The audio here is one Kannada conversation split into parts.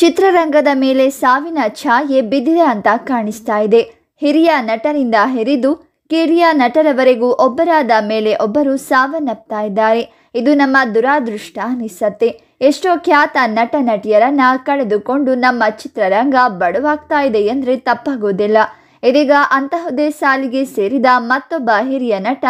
ಚಿತ್ರರಂಗದ ಮೇಲೆ ಸಾವಿನ ಛಾಯೆ ಬಿದ್ದಿದೆ ಅಂತ ಕಾಣಿಸ್ತಾ ಇದೆ ಹಿರಿಯ ನಟರಿಂದ ಹಿರಿದು ಕಿರಿಯ ನಟರವರೆಗೂ ಒಬ್ಬರಾದ ಮೇಲೆ ಒಬ್ಬರು ಸಾವನ್ನಪ್ತಾ ಇದ್ದಾರೆ ಇದು ನಮ್ಮ ದುರಾದೃಷ್ಟ ಅನಿಸತ್ತೆ ಎಷ್ಟೋ ಖ್ಯಾತ ನಟ ನಟಿಯರನ್ನ ಕಳೆದುಕೊಂಡು ನಮ್ಮ ಚಿತ್ರರಂಗ ಬಡವಾಗ್ತಾ ಇದೆ ಎಂದ್ರೆ ತಪ್ಪಾಗೋದಿಲ್ಲ ಇದೀಗ ಅಂತಹುದೇ ಸಾಲಿಗೆ ಸೇರಿದ ಮತ್ತೊಬ್ಬ ಹಿರಿಯ ನಟ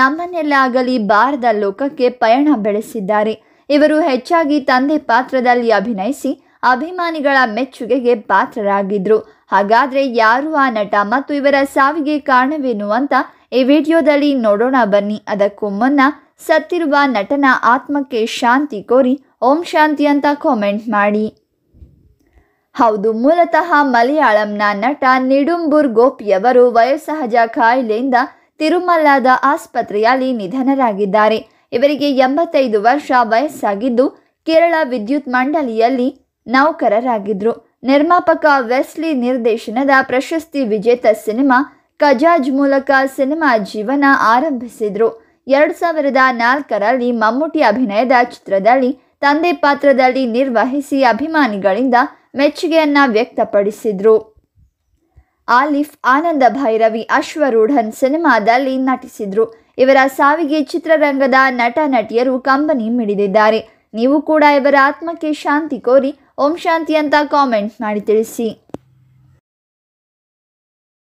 ನಮ್ಮನ್ನೆಲ್ಲಾಗಲಿ ಬಾರದ ಲೋಕಕ್ಕೆ ಪಯಣ ಬೆಳೆಸಿದ್ದಾರೆ ಇವರು ಹೆಚ್ಚಾಗಿ ತಂದೆ ಪಾತ್ರದಲ್ಲಿ ಅಭಿನಯಿಸಿ ಅಭಿಮಾನಿಗಳ ಮೆಚ್ಚುಗೆಗೆ ಪಾತ್ರರಾಗಿದ್ರು ಹಾಗಾದ್ರೆ ಯಾರು ಆ ನಟ ಮತ್ತು ಇವರ ಸಾವಿಗೆ ಕಾರಣವೇನು ಅಂತ ಈ ವಿಡಿಯೋದಲ್ಲಿ ನೋಡೋಣ ಬನ್ನಿ ಅದಕ್ಕೂ ಮುನ್ನ ಸತ್ತಿರುವ ನಟನ ಆತ್ಮಕ್ಕೆ ಶಾಂತಿ ಕೋರಿ ಓಂ ಶಾಂತಿ ಅಂತ ಕಾಮೆಂಟ್ ಮಾಡಿ ಹೌದು ಮೂಲತಃ ಮಲಯಾಳಂನ ನಟ ನಿಡುಂಬುರ್ ಗೋಪಿಯವರು ವಯೋಸಹಜ ಕಾಯಿಲೆಯಿಂದ ತಿರುಮಲಾದ ಆಸ್ಪತ್ರೆಯಲ್ಲಿ ನಿಧನರಾಗಿದ್ದಾರೆ ಇವರಿಗೆ ಎಂಬತ್ತೈದು ವರ್ಷ ವಯಸ್ಸಾಗಿದ್ದು ಕೇರಳ ವಿದ್ಯುತ್ ಮಂಡಳಿಯಲ್ಲಿ ನೌಕರರಾಗಿದ್ರು ನಿರ್ಮಾಪಕ ವೆಸ್ಲಿ ನಿರ್ದೇಶನದ ಪ್ರಶಸ್ತಿ ವಿಜೇತ ಸಿನಿಮಾ ಕಜಾಜ್ ಮೂಲಕ ಸಿನಿಮಾ ಜೀವನ ಆರಂಭಿಸಿದ್ರು ಎರಡು ಸಾವಿರದ ನಾಲ್ಕರಲ್ಲಿ ಮಮ್ಮೂಟಿ ಅಭಿನಯದ ಚಿತ್ರದಲ್ಲಿ ತಂದೆ ಪಾತ್ರದಲ್ಲಿ ನಿರ್ವಹಿಸಿ ಅಭಿಮಾನಿಗಳಿಂದ ಮೆಚ್ಚುಗೆಯನ್ನ ವ್ಯಕ್ತಪಡಿಸಿದ್ರು ಆಲಿಫ್ ಆನಂದ ಭೈರವಿ ಅಶ್ವರೂಢನ್ ಸಿನಿಮಾದಲ್ಲಿ ನಟಿಸಿದ್ರು ಇವರ ಸಾವಿಗೆ ಚಿತ್ರರಂಗದ ನಟ ನಟಿಯರು ಕಂಬನಿ ಮಿಡಿದಿದ್ದಾರೆ ನೀವು ಕೂಡ ಇವರ ಆತ್ಮಕ್ಕೆ ಶಾಂತಿ ಕೋರಿ ಓಂ ಶಾಂತಿ ಅಂತ ಕಾಮೆಂಟ್ ಮಾಡಿ ತಿಳಿಸಿ